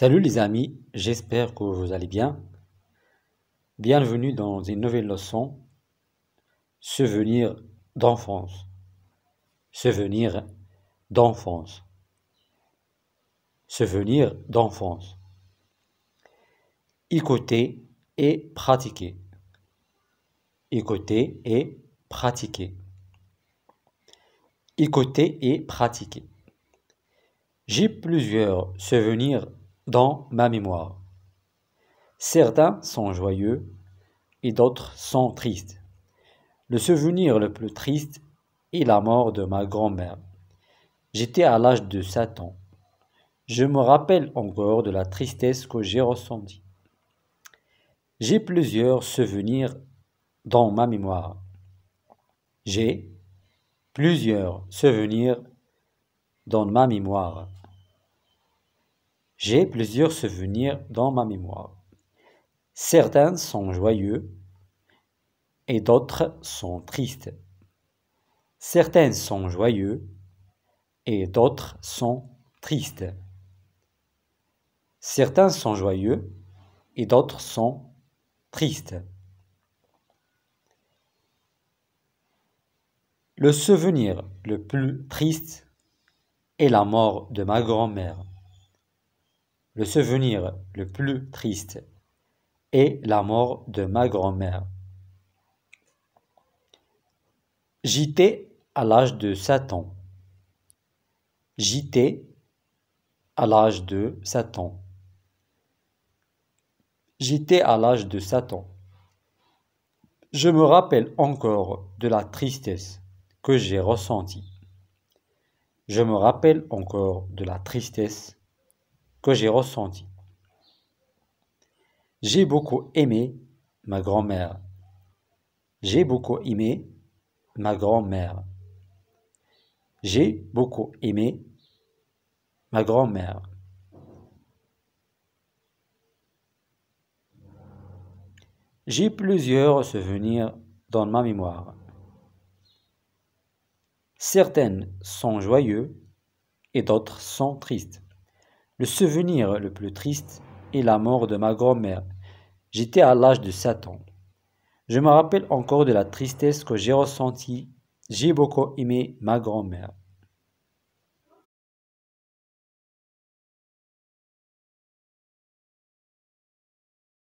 Salut les amis, j'espère que vous allez bien. Bienvenue dans une nouvelle leçon, souvenirs d'enfance. souvenirs d'enfance. souvenirs d'enfance. Écouter et pratiquer. Écouter et pratiquer. Écouter et pratiquer. J'ai plusieurs souvenirs dans ma mémoire. Certains sont joyeux et d'autres sont tristes. Le souvenir le plus triste est la mort de ma grand-mère. J'étais à l'âge de 7 ans. Je me rappelle encore de la tristesse que j'ai ressentie. J'ai plusieurs souvenirs dans ma mémoire. J'ai plusieurs souvenirs dans ma mémoire. J'ai plusieurs souvenirs dans ma mémoire. Certains sont joyeux et d'autres sont tristes. Certains sont joyeux et d'autres sont tristes. Certains sont joyeux et d'autres sont tristes. Le souvenir le plus triste est la mort de ma grand-mère. Le souvenir le plus triste est la mort de ma grand-mère. J'étais à l'âge de Satan. ans. J'étais à l'âge de Satan. ans. J'étais à l'âge de Satan. ans. Je me rappelle encore de la tristesse que j'ai ressentie. Je me rappelle encore de la tristesse que j'ai ressenti. J'ai beaucoup aimé ma grand-mère. J'ai beaucoup aimé ma grand-mère. J'ai beaucoup aimé ma grand-mère. J'ai plusieurs souvenirs dans ma mémoire. Certaines sont joyeux et d'autres sont tristes. Le souvenir le plus triste est la mort de ma grand-mère. J'étais à l'âge de 7 ans. Je me rappelle encore de la tristesse que j'ai ressentie. J'ai beaucoup aimé ma grand-mère.